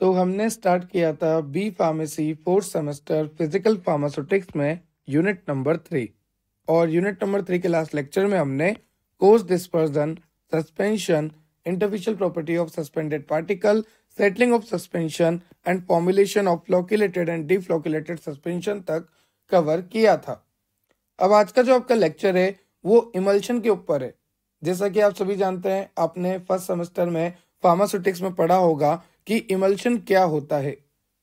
तो हमने स्टार्ट किया था B pharmacy fourth semester physical pharmaceutics में यूनिट नंबर थ्री और यूनिट नंबर थ्री के लास्ट लेक्चर में हमने course dispersion suspension interfacial property of suspended particle settling of suspension and formulation of flocculated and deflocculated suspension तक cover किया था अब आज का जो आपका लेक्चर है वो इमल्शन के ऊपर है जैसा कि आप सभी जानते हैं आपने फर्स्ट सेमेस्टर में फार्मास्यूटिक्स में पढ़ा होगा कि इमल्शन क्या होता है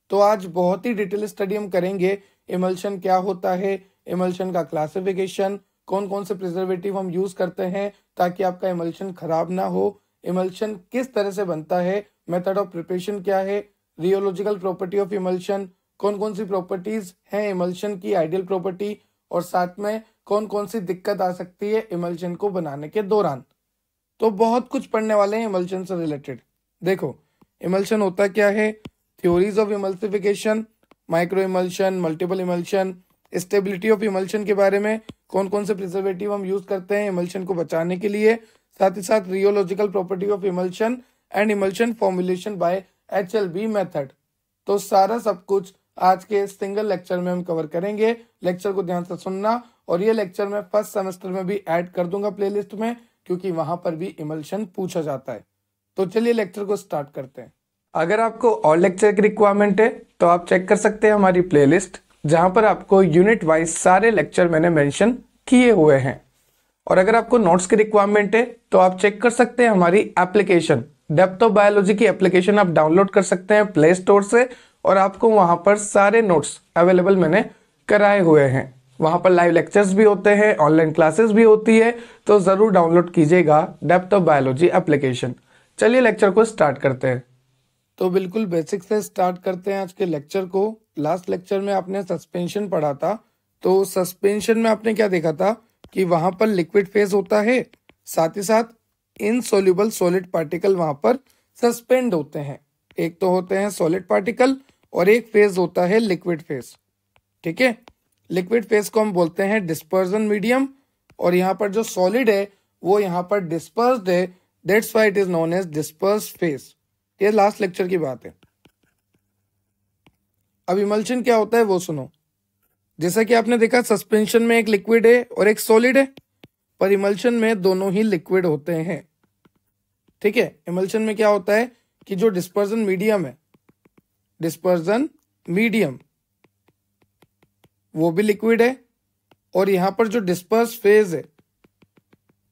तो आज बहुत ही डिटेल स्टडी हम करेंगे इमल्शन क्या होता है इमल्शन का क्लासिफिकेशन कौन कौन से प्रिजर्वेटिव हम यूज करते हैं ताकि आपका इमल्शन खराब ना हो इमल्शन किस तरह से बनता है मेथड ऑफ प्रिपरेशन क्या है रियोलॉजिकल प्रॉपर्टी ऑफ इमल्शन कौन कौन सी प्रॉपर्टीज हैं इमल्शन की आइडियल प्रॉपर्टी और साथ में कौन कौन सी दिक्कत आ सकती है इमल्शन को बनाने के दौरान तो बहुत कुछ पढ़ने वाले हैं इमल्शन से रिलेटेड देखो इमल्शन होता क्या है theories of emulsification micro emulsion multiple emulsion stability of emulsion के बारे में कौन कौन से प्रिजर्वेटिव हम यूज करते हैं इमल्शन को बचाने के लिए साथ ही साथ rheological property of emulsion and emulsion formulation by H L B method तो सारा सब कुछ आज के सिंगल लेक्चर में हम कवर करेंगे लेक्चर को ध्यान से सुनना और ये लेक्चर मैं फर्स्ट सेमेस्टर में भी ऐड कर दूंगा प्लेलिस्ट में क्योंकि वहां पर भी इमल्शन पूछा जाता है तो चलिए लेक्चर को स्टार्ट करते हैं अगर आपको और लेक्चर की रिक्वायरमेंट है तो आप चेक कर सकते हैं हमारी प्लेलिस्ट जहां पर आपको यूनिट वाइज सारे लेक्चर मैंने मेंशन किए हुए हैं और अगर आपको नोट्स की रिक्वायरमेंट है तो आप चेक कर सकते हैं हमारी एप्लीकेशन डेप्थ ऑफ बायोलॉजी की एप्लीकेशन आप डाउनलोड कर सकते हैं प्ले स्टोर से और आपको वहां पर सारे नोट्स अवेलेबल मैंने कराए हुए हैं वहां पर लाइव लेक्चर्स भी होते हैं ऑनलाइन क्लासेस भी होती है तो ज़रूर डाउनलोड कीजिएगा डेप्थ ऑफ बायोलॉजी एप्लीकेशन चलिए लेक्चर को स्टार्ट करते हैं तो बिल्कुल बेसिक से स्टार्ट करते हैं आज के लेक्चर को लास्ट लेक्चर में आपने सस्पेंशन पढ़ा था तो सस्पेंशन में आपने क्या देखा था कि वहां पर लिक्विड फेज होता है साथ ही साथ इनसोल्यूबल सॉलिड पार्टिकल वहां पर सस्पेंड होते हैं एक तो होते हैं सॉलिड पार्टिकल और एक फेज होता है लिक्विड फेज ठीक है लिक्विड फेज को हम बोलते हैं डिस्पर्जन मीडियम और यहाँ पर जो सॉलिड है वो यहाँ पर डिस्पर्स है that's why it is known as disperse phase ये लास्ट लेक्चर की बात है अब इमल्शन क्या होता है वो सुनो जैसा कि आपने देखा सस्पेंशन में एक लिक्विड है और एक सॉलिड है पर इमल्शन में दोनों ही लिक्विड होते हैं ठीक है इमल्शन में क्या होता है कि जो डिस्पर्जन मीडियम है डिस्पर्जन मीडियम वो भी लिक्विड है और यहां पर जो डिस्पर्स फेज है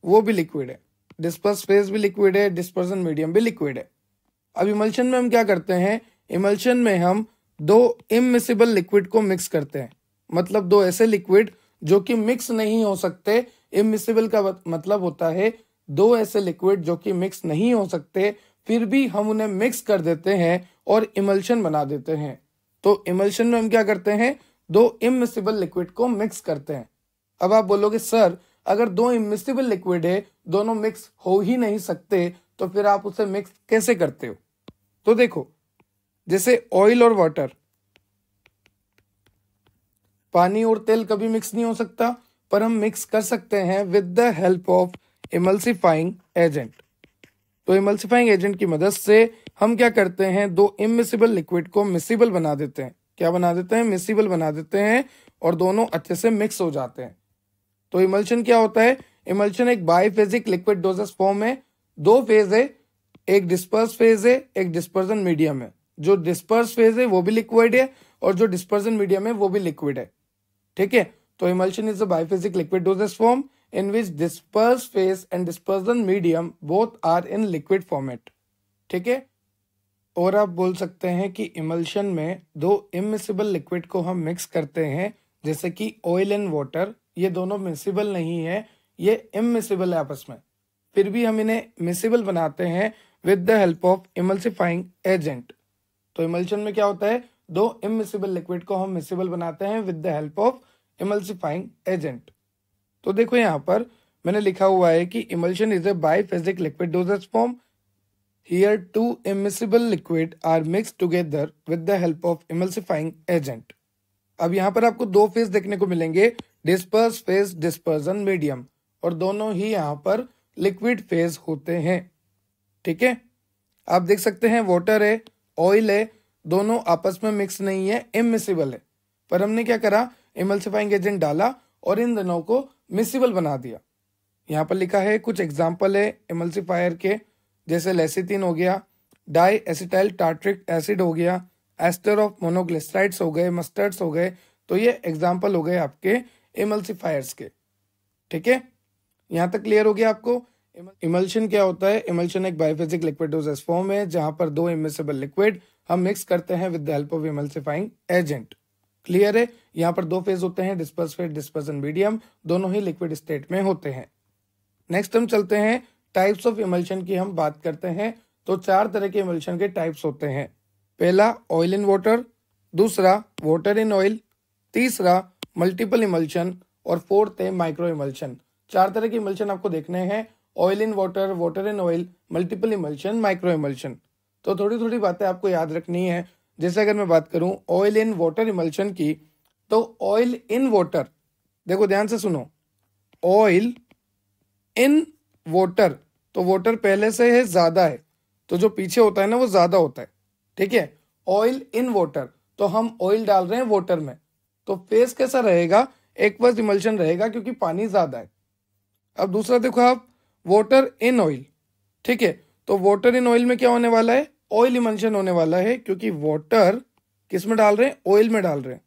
वो भी लिक्विड है डिस्पर्स फेज भी लिक्विड है डिस्पर्जन मीडियम भी लिक्विड है अब इमल्शन में हम क्या करते हैं इमल्शन में हम दो इमिसिबल लिक्विड को मिक्स करते हैं मतलब दो ऐसे लिक्विड जो कि मिक्स नहीं हो सकते इमिसिबल का मतलब होता है दो ऐसे लिक्विड जो कि मिक्स नहीं हो सकते फिर भी हम उन्हें मिक्स कर देते हैं और इमल्शन बना देते हैं तो इमल्शन में हम क्या करते हैं दो इमिसिबल लिक्विड को मिक्स करते हैं अब आप बोलोगे सर अगर दो इमिसिबल लिक्विड है दोनों मिक्स हो ही नहीं सकते तो फिर आप उसे मिक्स कैसे करते हो तो देखो जैसे ऑयल और वाटर पानी और तेल कभी मिक्स नहीं हो सकता पर हम मिक्स कर सकते हैं with the help of emulsifying agent तो इमल्सिफाइंग एजेंट की मदद से हम क्या करते हैं दो इमिसिबल लिक्विड को मिसिबल बना देते हैं क्या बना देते हैं मिसिबल बना देते हैं और दोनों अच्छे से मिक्स हो जाते हैं तो इमल्शन क्या होता है इमल्शन एक बाईफेजिक लिक्विड डोजेस फॉर्म है दो फेज है एक डिस्पर्स फेज है एक डिस्पर्जन मीडियम है जो डिस्पर्स फेज है वो भी लिक्विड है और जो डिस्पर्जन मीडियम है वो भी लिक्विड है ठीक है तो emulsion is a biphasic liquid dosage form in which disperse phase and dispersion medium both are in liquid format ठीक है और आप बोल सकते हैं कि इमल्शन में दो इमिसिबल लिक्विड को हम मिक्स करते हैं जैसे कि ऑयल एंड वाटर ये दोनों मिसिबल नहीं है ये इमिसिबल है आपस में फिर भी हम इन्हें मिसिबल बनाते हैं with the help of emulsifying agent तो इमल्शन में क्या होता है दो इमिसिबल लिक्विड को हम मिसिबल बनाते हैं with the help of emulsifying agent तो देखो यहां पर मैंने लिखा हुआ है कि emulsion is a biphasic liquid dosage form here two immiscible liquid are mix together with the help of emulsifying agent अब यहां पर आपको दो फेज देखने को मिलेंगे डिस्पर्स फेज डिस्पर्जन मीडियम और दोनों ही यहां पर लिक्विड फेज होते हैं ठीक है आप देख सकते हैं वाटर है ऑयल है दोनों आपस में मिक्स नहीं है इमिसिबल है पर हमने क्या करा इमल्सिफाइंग एजेंट डाला और इन दोनों को मिसिबल बना दिया यहाँ पर लिखा है कुछ एग्जाम्पल है इमल्सिफायर के जैसे लेसिथिन हो गया डाई एसिटाइल टार्ट्रिक एसिड हो गया एस्टर ऑफ मोनोग्लिसराइड्स हो गए मस्टर्ड्स हो गए तो ये एग्जाम्पल हो गए आपके इमल्सिफायर्स के ठीक है यहाँ तक क्लियर हो गया आपको इमल्शन क्या होता है इमल्शन एक बायोफिजिक लिक्विडोजस फॉर्म है जहां पर दो इमिसेबल लिक्विड हम मिक्स करते हैं with the help of emulsifying agent clear है यहाँ पर दो फेज होते हैं डिस्पर्स फेज डिस्पर्सन मीडियम दोनों ही लिक्विड स्टेट में होते हैं नेक्स्ट हम चलते हैं टाइप्स ऑफ इमल्शन की हम बात करते हैं तो चार तरह के इमल्शन के टाइप्स होते हैं पहला ऑयल इन वाटर दूसरा वाटर इन ऑयल तीसरा मल्टीपल इमल्शन और फोर्थ है माइक्रो इमल्शन चार तरह के इमल्शन आपको देखने हैं oil in water water in oil multiple emulsion micro emulsion तो थोड़ी थोड़ी बातें आपको याद रखनी है जैसे अगर मैं बात करूं ऑयल इन वाटर इमल्शन की तो ऑयल इन वाटर देखो ध्यान से सुनो ऑयल इन वाटर तो वाटर पहले से है ज़्यादा है तो जो पीछे होता है ना वो ज़्यादा होता है ठीक है ऑयल इन वाटर तो हम ऑयल डाल रहे हैं वाटर में तो फेस कैसा रहेगा एक्वस इमल्शन रहेगा क्योंकि पानी ज़्यादा है अब दूसरा देखो आप वाटर इन ऑयल ठीक है तो वाटर इन ऑयल में क्या होने वाला है ऑयल इमल्शन होने वाला है क्योंकि वाटर किस में डाल रहे हैं ऑयल में डाल रहे हैं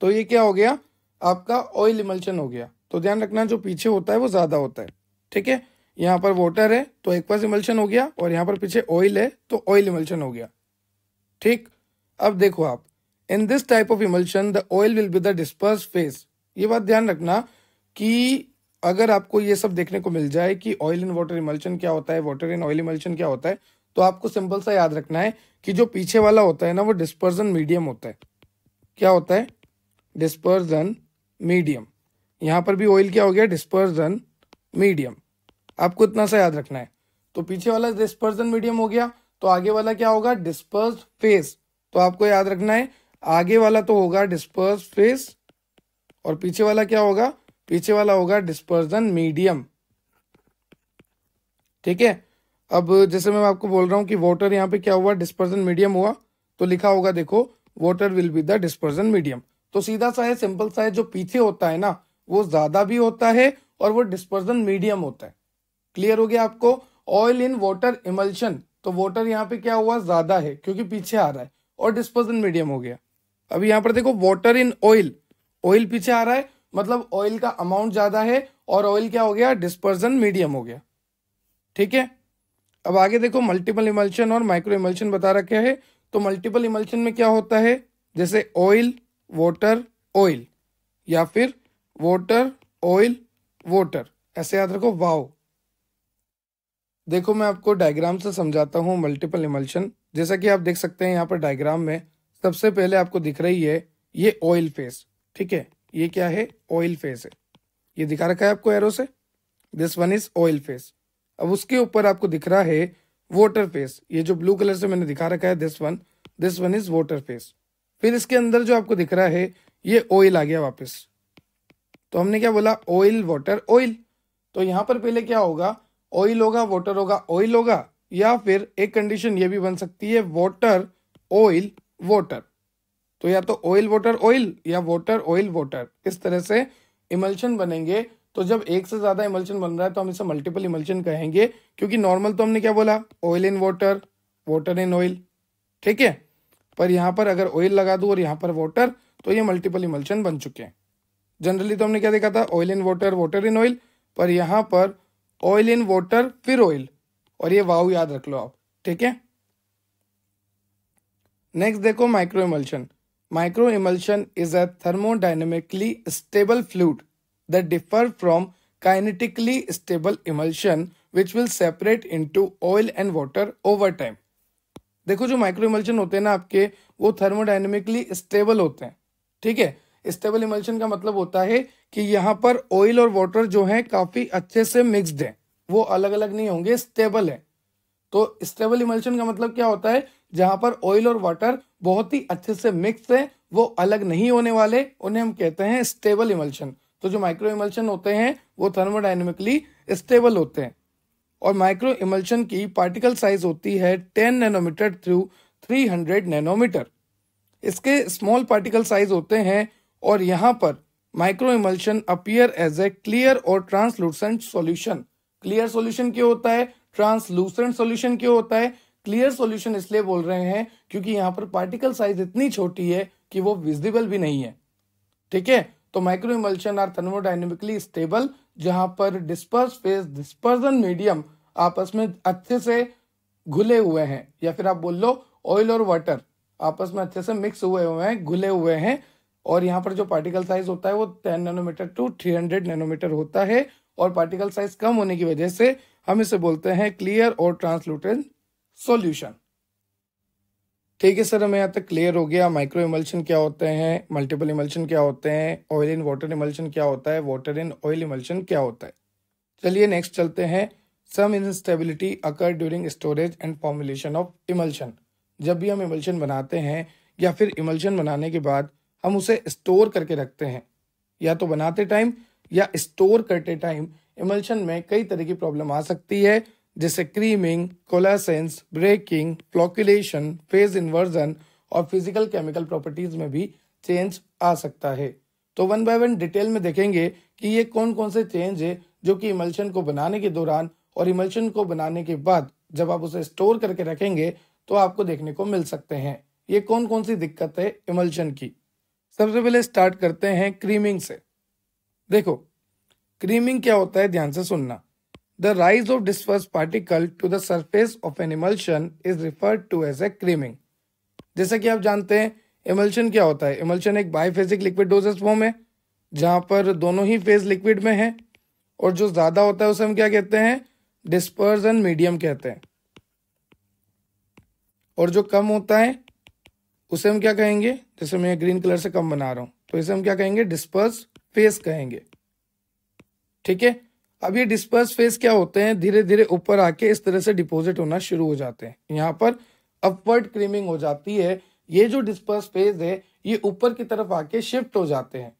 तो ये क्या हो गया आपका ऑयल इमल्शन हो गया तो ध्यान रखना जो पीछे होता है वो ज्यादा होता है ठीक है यहां पर वाटर है तो एक पास इमल्शन हो गया और यहां पर पीछे ऑयल है तो ऑयल इमल्शन हो गया ठीक अब देखो आप in this type of emulsion the oil will be the disperse phase ये बात ध्यान रखना कि अगर आपको ये सब देखने को मिल जाए कि ऑयल एंड वाटर इमल्शन क्या होता है वाटर एंड ऑयल इमल्शन क्या होता है तो आपको सिंपल सा याद रखना है कि जो पीछे वाला होता है ना वो डिस्पर्जन मीडियम होता है क्या होता है डिस्पर्जन मीडियम यहाँ पर भी ऑयल क्या हो गया डिस्पर्जन मीडियम आपको इतना सा याद रखना है तो पीछे वाला डिस्पर्जन मीडियम हो गया तो आगे वाला क्या होगा डिस्पर्स फेस तो आपको याद रखना है आगे वाला तो होगा डिस्पर्स फेस और पीछे वाला क्या होगा पीछे वाला होगा डिस्पर्जन मीडियम ठीक है अब जैसे मैं आपको बोल रहा हूं कि वाटर यहाँ पे क्या हुआ डिस्पर्जन मीडियम हुआ तो लिखा होगा देखो water will be the dispersion medium तो सीधा सा है सिंपल सा है जो पीछे होता है ना वो ज्यादा भी होता है और वो डिस्पर्जन मीडियम होता है क्लियर हो गया आपको ऑयल इन वॉटर इमल्शन तो वॉटर यहाँ पे क्या हुआ ज्यादा है क्योंकि पीछे आ रहा है और डिस्पर्जन मीडियम हो गया अब यहाँ पर देखो वॉटर इन ऑयल ऑयल पीछे आ रहा है मतलब ऑयल का अमाउंट ज़्यादा है और ऑयल क्या हो गया डिस्पर्जन मीडियम हो गया ठीक है अब आगे देखो मल्टीपल इमल्शन और माइक्रो इमल्शन बता रखे है तो मल्टीपल इमल्शन में क्या होता है जैसे ऑयल वाटर ऑयल या फिर वाटर ऑयल वाटर ऐसे याद रखो वाओ देखो मैं आपको डायग्राम से समझाता हूँ मल्टीपल इमल्शन जैसा कि आप देख सकते हैं यहाँ पर डायग्राम में सबसे पहले आपको दिख रही है ये ऑयल फेस ठीक है ये क्या है ऑयल फेस है ये दिखा रखा है आपको एरो से this one is oil phase अब उसके ऊपर आपको दिख रहा है वाटर फेस ये जो ब्लू कलर से मैंने दिखा रखा है this one this one is water phase फिर इसके अंदर जो आपको दिख रहा है ये ऑयल आ गया वापस तो हमने क्या बोला ऑयल वाटर ऑयल तो यहां पर पहले क्या होगा ऑयल होगा वाटर होगा ऑयल होगा या फिर एक कंडीशन ये भी बन सकती है वाटर ऑयल वाटर तो या तो ऑयल वाटर ऑयल या वाटर ऑयल वाटर इस तरह से इमल्शन बनेंगे तो जब एक से ज्यादा इमल्शन बन रहा है तो हम इसे मल्टीपल इमल्शन कहेंगे क्योंकि नॉर्मल तो हमने क्या बोला oil in water water in oil ठीक है पर यहां पर अगर ऑयल लगा दू और यहां पर वाटर तो ये मल्टीपल इमल्शन बन चुके हैं जनरली तो हमने क्या देखा था oil in water water in oil पर यहां पर ऑयल इन वाटर फिर ऑयल और ये वाव याद रख लो आप ठीक है नेक्स्ट देखो micro emulsion micro emulsion is a thermodynamically stable fluid that differ from kinetically stable emulsion which will separate in oil and water over time देखो जो माइक्रो इमल्शन होते हैं ना आपके वो थर्मोडाइनेमिकली स्टेबल होते हैं ठीक है स्टेबल इमल्शन का मतलब होता है कि यहाँ पर ऑयल और वाटर जो है काफी अच्छे से मिक्सड है वो अलग अलग नहीं होंगे स्टेबल है तो स्टेबल इमल्शन का मतलब क्या होता है जहां पर ऑयल और वाटर बहुत ही अच्छे से मिक्स है वो अलग नहीं होने वाले उन्हें हम कहते हैं स्टेबल इमल्शन तो जो माइक्रो इमल्शन होते हैं वो थर्मोडाइनमिकली स्टेबल होते हैं और माइक्रो इमल्शन की पार्टिकल साइज होती है 10 नैनोमीटर थ्रू 300 नैनोमीटर इसके स्मॉल पार्टिकल साइज होते हैं और यहाँ पर micro emulsion appear as a clear और ट्रांसलूसेंट सॉल्यूशन क्लियर सॉल्यूशन क्यों होता है ट्रांसलूसेंट सॉल्यूशन क्यों होता है क्लियर सॉल्यूशन इसलिए बोल रहे हैं क्योंकि यहाँ पर पार्टिकल साइज इतनी छोटी है कि वो विजिबल भी नहीं है ठीक है तो micro emulsion are thermodynamically stable जहां पर डिस्पर्स फेस डिस्पर्जन मीडियम आपस में अच्छे से घुले हुए हैं या फिर आप बोल लो ऑयल और वाटर आपस में अच्छे से मिक्स हुए हुए हैं घुले हुए हैं और यहाँ पर जो पार्टिकल साइज होता है वो ten nanometer to three hundred nanometer होता है और पार्टिकल साइज कम होने की वजह से हम इसे बोलते हैं क्लियर और ट्रांसलूटेंट सॉल्यूशन ठीक है सर हमें यहाँ तक क्लियर हो गया माइक्रो इमल्शन क्या होते हैं मल्टीपल इमल्शन क्या होते हैं ऑयल इन वाटर इमल्शन क्या होता है वाटर इन ऑयल इमल्शन क्या होता है चलिए नेक्स्ट चलते हैं some instability occur during storage and formulation of emulsion जब भी हम इमल्शन बनाते हैं या फिर इमल्शन बनाने के बाद हम उसे स्टोर करके रखते हैं या तो बनाते टाइम या स्टोर करते टाइम इमल्शन में कई तरह की प्रॉब्लम आ सकती है creaming coalescence breaking flocculation phase inversion और फिजिकल केमिकल प्रॉपर्टीज में भी चेंज आ सकता है तो वन बाय वन डिटेल में देखेंगे कि ये कौन कौन से चेंज है जो कि इमल्शन को बनाने के दौरान और इमल्शन को बनाने के बाद जब आप उसे स्टोर करके रखेंगे तो आपको देखने को मिल सकते हैं ये कौन कौन सी दिक्कत है इमल्शन की सबसे पहले स्टार्ट करते हैं क्रीमिंग से देखो क्रीमिंग क्या होता है ध्यान से सुनना The rise of dispersed particle to the surface of an emulsion is referred to as a creaming. जैसा कि आप जानते हैं इमल्शन क्या होता है इमल्शन एक बायोफेजिक लिक्विड डोजेस फॉर्म है जहाँ पर दोनों ही फेज लिक्विड में है और जो ज़्यादा होता है उसे हम क्या कहते हैं डिस्पर्जन मीडियम कहते हैं और जो कम होता है उसे हम क्या कहेंगे जैसे मैं ग्रीन कलर से कम बना रहा हूँ तो इसे हम क्या कहेंगे डिस्पर्स फेस कहेंगे ठीक है अब ये डिस्पर्स फेज क्या होते हैं धीरे धीरे ऊपर आके इस तरह से डिपोजिट होना शुरू हो जाते हैं यहाँ पर अपवर्ड क्रीमिंग हो जाती है ये जो डिस्पर्स फेज है ये ऊपर की तरफ आके शिफ्ट हो जाते हैं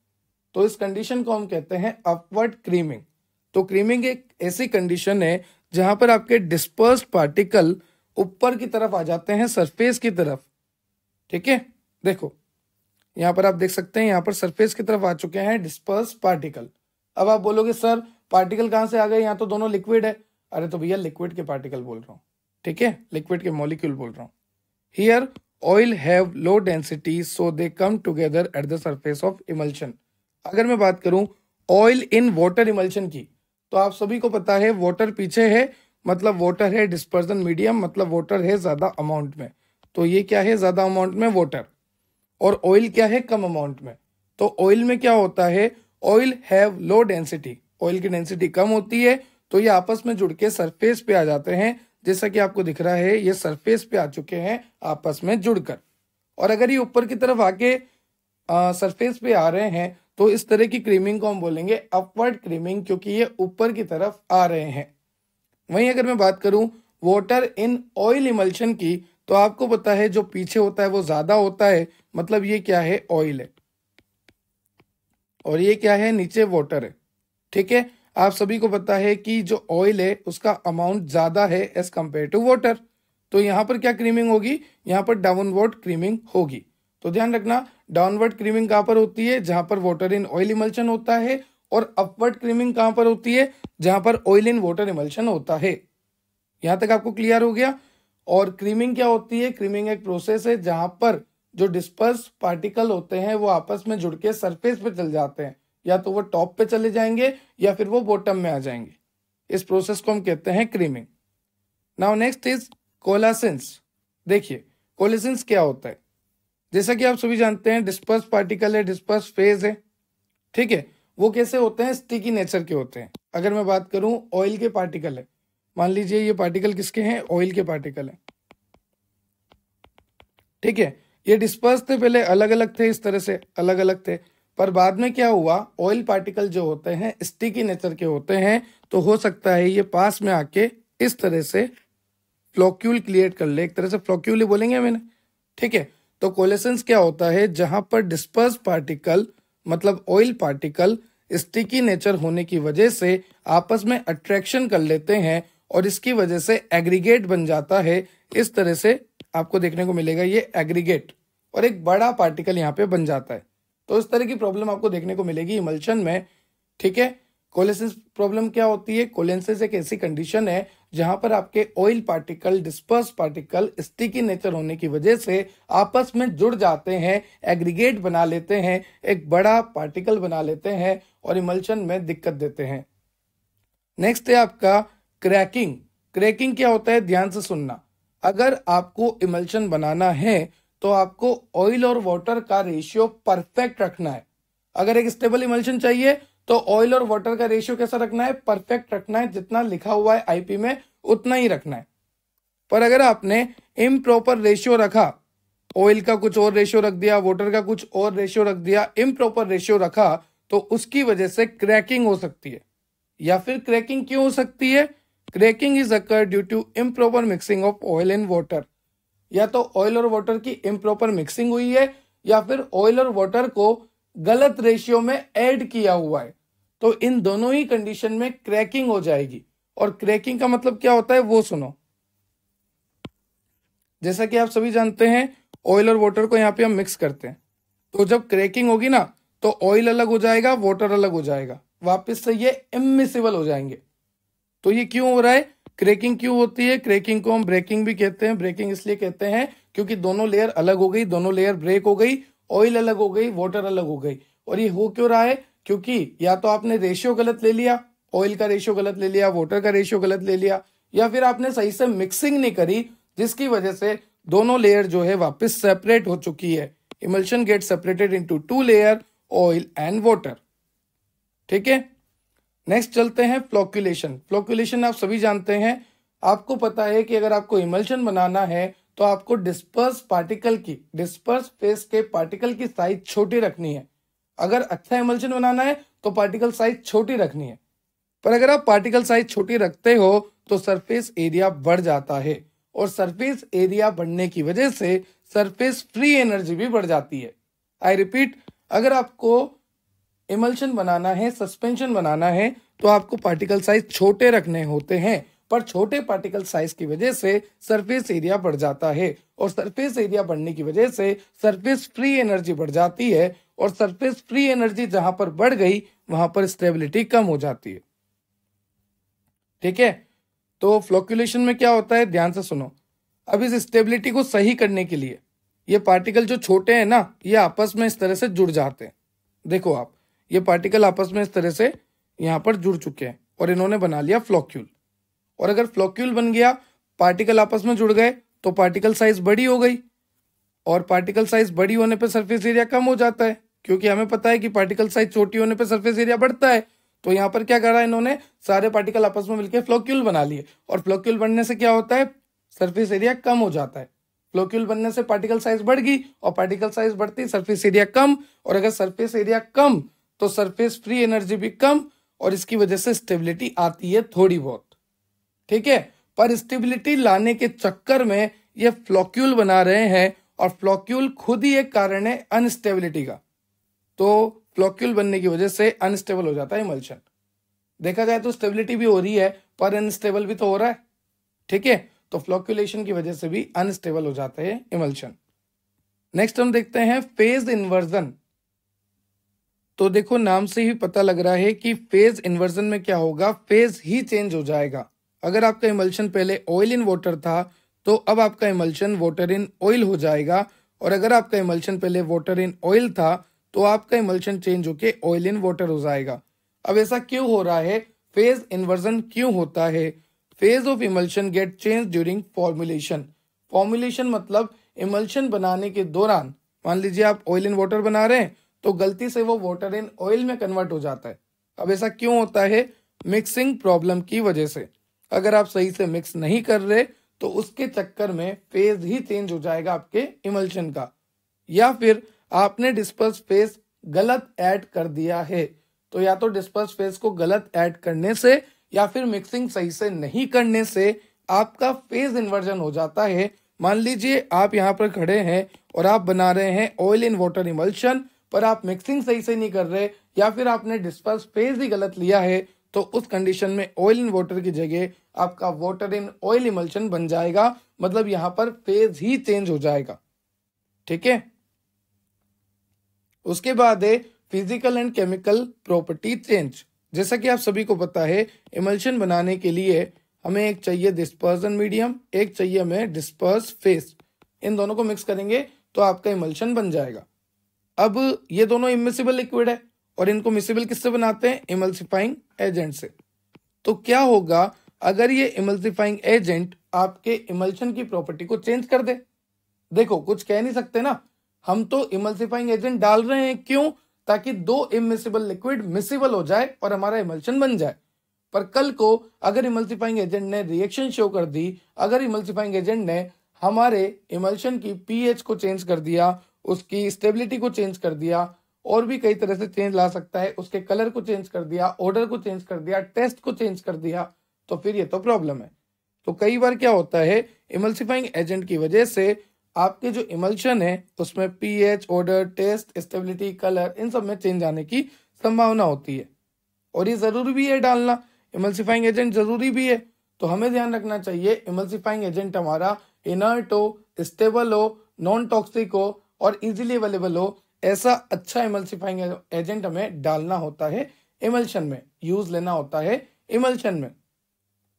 तो इस कंडीशन को हम कहते हैं अपवर्ड क्रीमिंग तो क्रीमिंग एक ऐसी कंडीशन है जहां पर आपके डिस्पर्स पार्टिकल ऊपर की तरफ आ जाते हैं सरफेस की तरफ ठीक है देखो यहां पर आप देख सकते हैं यहां पर सरफेस की तरफ आ चुके हैं डिस्पर्स पार्टिकल अब आप बोलोगे सर पार्टिकल कहां से आ गए यहाँ तो दोनों लिक्विड है अरे तो भैया लिक्विड के पार्टिकल बोल रहा हूँ ठीक है लिक्विड के मॉलिक्यूल बोल रहा हूँ here oil have low density so they come together at the surface of emulsion अगर मैं बात करूं ऑयल इन वॉटर इमल्शन की तो आप सभी को पता है वॉटर पीछे है मतलब वॉटर है डिस्पर्जन मीडियम मतलब वॉटर है ज्यादा अमाउंट में तो ये क्या है ज्यादा अमाउंट में वॉटर और ऑयल क्या है कम अमाउंट में तो ऑयल में क्या होता है oil have low density oil की डेंसिटी कम होती है तो ये आपस में जुड़ के सरफेस पे आ जाते हैं जैसा कि आपको दिख रहा है ये सरफेस पे आ चुके हैं आपस में जुड़कर और अगर ये ऊपर की तरफ आके सरफेस पे आ रहे हैं तो इस तरह की क्रीमिंग को हम बोलेंगे अपवर्ड क्रीमिंग क्योंकि ये ऊपर की तरफ आ रहे हैं वहीं अगर मैं बात करूं वॉटर इन ऑयल इमल्शन की तो आपको पता है जो पीछे होता है वो ज्यादा होता है मतलब ये क्या है ऑयल है और ये क्या है नीचे वॉटर है ठीक है आप सभी को पता है कि जो ऑयल है उसका अमाउंट ज़्यादा है एज कंपेयर टू वॉटर तो यहां पर क्या क्रीमिंग होगी यहाँ पर डाउनवर्ड क्रीमिंग होगी तो ध्यान रखना डाउनवर्ड क्रीमिंग कहां पर होती है जहां पर वॉटर इन ऑयल इमल्शन होता है और अपवर्ड क्रीमिंग कहां पर होती है जहां पर ऑयल इन वॉटर इमल्शन होता है यहां तक आपको क्लियर हो गया और क्रीमिंग क्या होती है क्रीमिंग एक प्रोसेस है जहां पर जो डिस्पर्स पार्टिकल होते हैं वो आपस में जुड़ के सरफेस पे चल जाते हैं या तो वो टॉप पे चले जाएंगे या फिर वो बॉटम में आ जाएंगे इस प्रोसेस को हम कहते हैं creaming now next is coalescence देखिए कोलेसेंस क्या होता है जैसा कि आप सभी जानते हैं डिस्पर्स पार्टिकल है डिस्पर्स फेज है ठीक है वो कैसे होते हैं स्टिकी नेचर के होते हैं अगर मैं बात करूं ऑयल के पार्टिकल है मान लीजिए ये पार्टिकल किसके हैं ऑयल के पार्टिकल है ठीक है ये डिस्पर्स थे पहले अलग अलग थे इस तरह से अलग अलग थे पर बाद में क्या हुआ ऑयल पार्टिकल जो होते हैं स्टिकी नेचर के होते हैं तो हो सकता है ये पास में आके इस तरह से फ्लोक्यूल क्रिएट कर ले एक तरह से फ्लोक्यूल ही बोलेंगे मैंने ठीक है तो कोलेसेंस क्या होता है जहां पर डिस्पर्स पार्टिकल मतलब ऑयल पार्टिकल स्टिकी नेचर होने की वजह से आपस में अट्रैक्शन कर लेते हैं और इसकी वजह से एग्रीगेट बन जाता है इस तरह से आपको देखने को मिलेगा ये एग्रीगेट और एक बड़ा पार्टिकल यहाँ पे बन जाता है तो इस तरह की प्रॉब्लम आपको देखने को मिलेगी इमल्शन में ठीक है कोलेसिस प्रॉब्लम क्या होती है कोलेसिस एक ऐसी कंडीशन है जहां पर आपके oil particle disperse particle sticky nature होने की वजह से आपस में जुड़ जाते हैं एग्रीगेट बना लेते हैं एक बड़ा पार्टिकल बना लेते हैं और इमल्शन में दिक्कत देते हैं नेक्स्ट है आपका क्रैकिंग क्रैकिंग क्या होता है ध्यान से सुनना अगर आपको इमल्शन बनाना है तो आपको ऑयल और वाटर का रेशियो परफेक्ट रखना है अगर एक स्टेबल इमल्शन चाहिए तो ऑयल और वाटर का रेशियो कैसा रखना है परफेक्ट रखना है जितना लिखा हुआ है आईपी में उतना ही रखना है पर अगर आपने इम प्रॉपर रेशियो रखा ऑयल का कुछ और रेशियो रख दिया वाटर का कुछ और रेशियो रख दिया इम रेशियो रखा तो उसकी वजह से क्रैकिंग हो सकती है या फिर क्रैकिंग क्यों हो सकती है cracking is occur due to improper mixing of oil and water या तो ऑयल और वाटर की इम्प्रॉपर मिक्सिंग हुई है या फिर ऑयल और वाटर को गलत रेशियो में ऐड किया हुआ है तो इन दोनों ही कंडीशन में क्रैकिंग हो जाएगी और क्रैकिंग का मतलब क्या होता है वो सुनो जैसा कि आप सभी जानते हैं ऑयल और वाटर को यहाँ पे हम मिक्स करते हैं तो जब क्रैकिंग होगी ना तो ऑयल अलग हो जाएगा वाटर अलग हो जाएगा वापस से ये इमिसिबल हो जाएंगे तो ये क्यों हो रहा है क्रेकिंग क्यों होती है क्रेकिंग को हम ब्रेकिंग भी कहते हैं ब्रेकिंग इसलिए कहते हैं क्योंकि दोनों लेयर अलग हो गई दोनों लेयर ब्रेक हो गई ऑयल अलग हो गई वाटर अलग हो गई और ये हो क्यों रहा है क्योंकि या तो आपने रेशियो गलत ले लिया ऑयल का रेशियो गलत ले लिया वाटर का रेशियो गलत ले लिया या फिर आपने सही से मिक्सिंग नहीं करी जिसकी वजह से दोनों लेयर जो है वापस सेपरेट हो चुकी है emulsion get separated into two layer oil and water ठीक है नेक्स्ट चलते हैं फ्लोक्यूलेशन फ्लोक्यूलेशन आप सभी जानते हैं आपको पता है कि अगर आपको इमल्शन बनाना है तो आपको डिस्पर्स पार्टिकल की डिस्पर्स फेस के पार्टिकल की साइज छोटी रखनी है अगर अच्छा इमल्शन बनाना है तो पार्टिकल साइज छोटी रखनी है पर अगर आप पार्टिकल साइज छोटी रखते हो तो सरफेस एरिया बढ़ जाता है और सरफेस एरिया बढ़ने की वजह से सरफेस फ्री एनर्जी भी बढ़ जाती है आई रिपीट अगर आपको इमल्शन बनाना है सस्पेंशन बनाना है तो आपको पार्टिकल साइज छोटे रखने होते हैं पर छोटे पार्टिकल साइज की वजह से सरफेस एरिया बढ़ जाता है और सरफेस एरिया बढ़ने की वजह से सरफेस फ्री एनर्जी बढ़ जाती है और सरफेस फ्री एनर्जी जहां पर बढ़ गई वहां पर स्टेबिलिटी कम हो जाती है ठीक है तो फ्लोक्यूलेशन में क्या होता है ध्यान से सुनो अब इस स्टेबिलिटी को सही करने के लिए ये पार्टिकल जो छोटे हैं ना ये आपस में इस तरह से जुड़ जाते हैं देखो आप ये पार्टिकल आपस में इस तरह से यहाँ पर जुड़ चुके हैं और इन्होंने बना लिया फ्लॉक्यूल और अगर फ्लॉक्यूल बन गया पार्टिकल आपस में जुड़ गए तो पार्टिकल साइज बड़ी हो गई और पार्टिकल साइज बड़ी होने पर सर्फेस एरिया कम हो जाता है क्योंकि हमें पता है कि पार्टिकल साइज छोटी होने पर सर्फेस एरिया बढ़ता है तो यहाँ पर क्या करा इन्होंने सारे पार्टिकल आपस में मिलकर फ्लोक्यूल बना लिए और फ्लोक्यूल बनने से क्या होता है सरफेस एरिया कम हो जाता है फ्लोक्यूल बनने से पार्टिकल साइज बढ़ गई और पार्टिकल साइज बढ़ती सरफेस एरिया कम और अगर सरफेस एरिया कम तो सरफेस फ्री एनर्जी भी कम और इसकी वजह से स्टेबिलिटी आती है थोड़ी बहुत ठीक है पर स्टेबिलिटी लाने के चक्कर में ये फ्लॉक्यूल बना रहे हैं और फ्लॉक्यूल खुद ही एक कारण है अनस्टेबिलिटी का तो फ्लॉक्यूल बनने की वजह से अनस्टेबल हो जाता है इमल्शन देखा जाए तो स्टेबिलिटी भी हो रही है पर अनस्टेबल भी तो हो रहा है ठीक है तो फ्लॉक्यूलेशन की वजह से भी अनस्टेबल हो जाते हैं इमल्शन नेक्स्ट हम देखते हैं फेज इन्वर्जन तो देखो नाम से ही पता लग रहा है कि फेज इन्वर्जन में क्या होगा फेज ही चेंज हो जाएगा अगर आपका इमल्शन पहले ऑयल इन वाटर था तो अब आपका इमल्शन वाटर इन ऑयल हो जाएगा और अगर आपका इमल्शन पहले वाटर इन ऑयल था तो आपका इमल्शन चेंज होके ऑयल इन वाटर हो जाएगा अब ऐसा क्यों हो रहा है फेज इन्वर्जन क्यों होता है phase of emulsion get change during formulation formulation मतलब इमल्शन बनाने के दौरान मान लीजिए आप ऑयल इन वाटर बना रहे हैं तो गलती से वो वाटर इन ऑयल में कन्वर्ट हो जाता है अब ऐसा क्यों होता है मिक्सिंग प्रॉब्लम की वजह से अगर आप सही से मिक्स नहीं कर रहे तो उसके चक्कर में फेज ही चेंज हो जाएगा आपके इमल्शन का या फिर आपने डिस्पर्स फेज गलत ऐड कर दिया है तो या तो डिस्पर्स फेज को गलत ऐड करने से या फिर मिक्सिंग सही से नहीं करने से आपका फेज इन्वर्जन हो जाता है मान लीजिए आप यहाँ पर खड़े हैं और आप बना रहे हैं ऑयल इन वाटर इमल्शन पर आप मिक्सिंग सही से नहीं कर रहे या फिर आपने डिस्पर्स फेज ही गलत लिया है तो उस कंडीशन में ऑयल इन वाटर की जगह आपका वाटर इन ऑयल इमल्शन बन जाएगा मतलब यहां पर फेज ही चेंज हो जाएगा ठीक है उसके बाद है physical and chemical property change जैसा कि आप सभी को पता है इमल्शन बनाने के लिए हमें एक चाहिए डिस्पर्सन मीडियम एक चाहिए हमें डिस्पर्स फेस इन दोनों को मिक्स करेंगे तो आपका इमल्शन बन जाएगा अब ये दोनों इमिसिबल लिक्विड है और इनको मिसिबल किससे बनाते हैं इमल्सिफाइंग एजेंट से तो क्या होगा अगर ये इमल्सिफाइंग एजेंट आपके इमल्शन की प्रॉपर्टी को चेंज कर दे देखो कुछ कह नहीं सकते ना हम तो इमल्सिफाइंग एजेंट डाल रहे हैं क्यों ताकि दो इमिसिबल लिक्विड मिसिबल हो जाए और हमारा इमल्शन बन जाए पर कल को अगर इमल्सिफाइंग एजेंट ने रिएक्शन शो कर दी अगर इमल्सिफाइंग एजेंट ने हमारे इमल्शन की पीएच को चेंज कर दिया उसकी स्टेबिलिटी को चेंज कर दिया और भी कई तरह से चेंज ला सकता है उसके कलर को चेंज कर दिया ऑर्डर को चेंज कर दिया टेस्ट को चेंज कर दिया तो फिर ये तो प्रॉब्लम है तो कई बार क्या होता है इमल्सिफाइंग एजेंट की वजह से आपके जो इमल्शन है उसमें pH odour taste stability colour इन सब में चेंज आने की संभावना होती है और ये ज़रूरी भी है डालना इमल्सिफाइंग एजेंट ज़रूरी भी है तो हमें ध्यान रखना चाहिए इमल्सिफाइंग एजेंट हमारा इनर्ट हो स्टेबल हो नॉन टॉक्सिक हो और इजीली अवेलेबल हो ऐसा अच्छा इमल्सिफाइंग एजेंट हमें डालना होता है इमल्शन में यूज लेना होता है इमल्शन में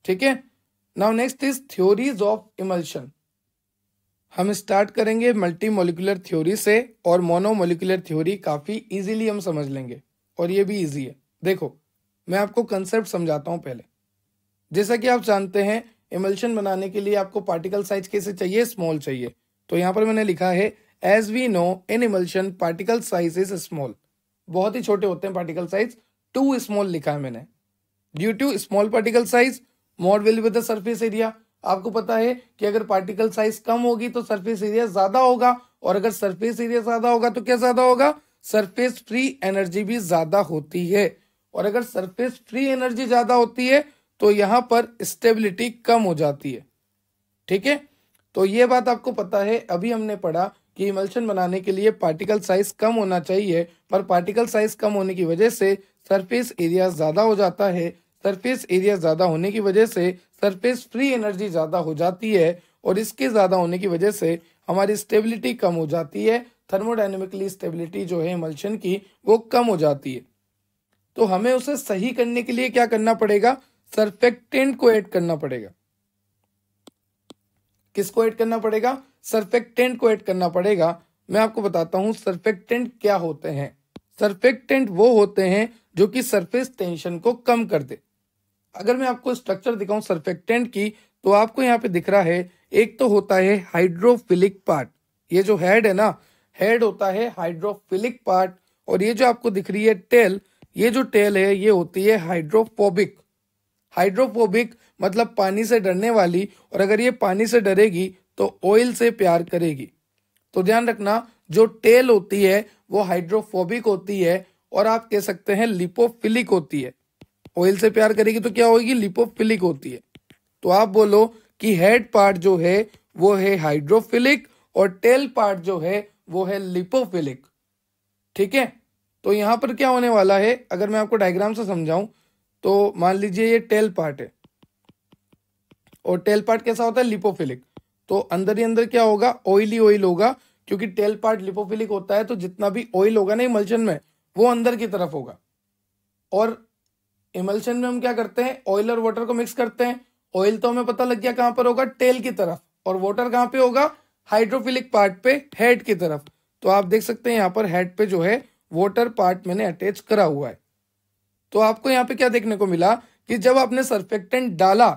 ठीक है now next is theories of emulsion हम स्टार्ट करेंगे मल्टी मोलिकुलर थ्योरी से और मोनोमोलिकुलर थ्योरी काफी इजीली हम समझ लेंगे और ये भी इजी है देखो मैं आपको कंसेप्ट समझाता हूं पहले जैसा कि आप जानते हैं इमल्शन बनाने के लिए आपको पार्टिकल साइज कैसे चाहिए स्मॉल चाहिए तो यहां पर मैंने लिखा है as we know in emulsion particle size is small बहुत ही छोटे होते हैं पार्टिकल साइज टू स्मॉल लिखा है मैंने due to small particle size more will with surface area आपको पता है कि अगर पार्टिकल साइज कम होगी तो सर्फेस एरिया ज्यादा होगा और अगर सर्फेस एरिया ज्यादा होगा तो क्या ज्यादा होगा सर्फेस फ्री एनर्जी भी ज्यादा होती है और अगर सर्फेस फ्री एनर्जी ज्यादा होती है तो यहां पर स्टेबिलिटी कम हो जाती है ठीक है तो ये बात आपको पता है अभी हमने पढ़ा कि इमल्शन बनाने के लिए पार्टिकल साइज कम होना चाहिए पर पार्टिकल साइज कम होने की वजह से सरफेस एरिया ज़्यादा हो जाता है सरफेस एरिया ज़्यादा होने की वजह से सरफेस फ्री एनर्जी ज़्यादा हो जाती है और इसके ज़्यादा होने की वजह से हमारी स्टेबिलिटी कम हो जाती है थर्मोडाइनमिकली स्टेबिलिटी जो है इमल्शन की वो कम हो जाती है तो हमें उसे सही करने के लिए क्या करना पड़ेगा सरफेक्टेंट को ऐड करना पड़ेगा किसको ऐड करना पड़ेगा सर्फेक्टेंट को ऐड करना पड़ेगा मैं आपको बताता हूँ सर्फेक्टेंट क्या होते हैं सर्फेक्टेंट वो होते हैं जो कि सरफेस टेंशन को कम कर दे अगर मैं आपको स्ट्रक्चर दिखाऊं सर्फेक्टेंट की तो आपको यहाँ पे दिख रहा है एक तो होता है हाइड्रोफिलिक पार्ट ये जो हेड है ना हेड होता है हाइड्रोफिलिक पार्ट और ये जो आपको दिख रही है टेल ये जो टेल है ये होती है हाइड्रोफोबिक हाइड्रोफोबिक मतलब पानी से डरने वाली और अगर ये पानी से डरेगी तो ऑयल से प्यार करेगी तो ध्यान रखना जो टेल होती है वो हाइड्रोफोबिक होती है और आप कह सकते हैं लिपोफिलिक होती है ऑयल से प्यार करेगी तो क्या होगी लिपोफिलिक होती है तो आप बोलो कि हेड पार्ट जो है वो है हाइड्रोफिलिक और टेल पार्ट जो है वो है लिपोफिलिक ठीक है तो यहां पर क्या होने वाला है अगर मैं आपको डायग्राम से समझाऊं तो मान लीजिए ये टेल पार्ट है और टेल पार्ट कैसा होता है लिपोफिलिक तो अंदर ही अंदर क्या होगा ऑयली ऑयल होगा क्योंकि टेल पार्ट लिपोफिलिक होता है तो जितना भी ऑयल होगा ना इमल्शन में वो अंदर की तरफ होगा और इमल्शन में हम क्या करते हैं ऑयल और वाटर को मिक्स करते हैं ऑयल तो हमें पता लग गया कहां पर होगा टेल की तरफ और वाटर कहां पे होगा हाइड्रोफिलिक पार्ट पे हेड की तरफ तो आप देख सकते हैं यहां पर हेड पे जो है वाटर पार्ट मैंने अटैच करा हुआ है तो आपको यहां पे क्या देखने को मिला कि जब आपने सर्फेक्टेंट डाला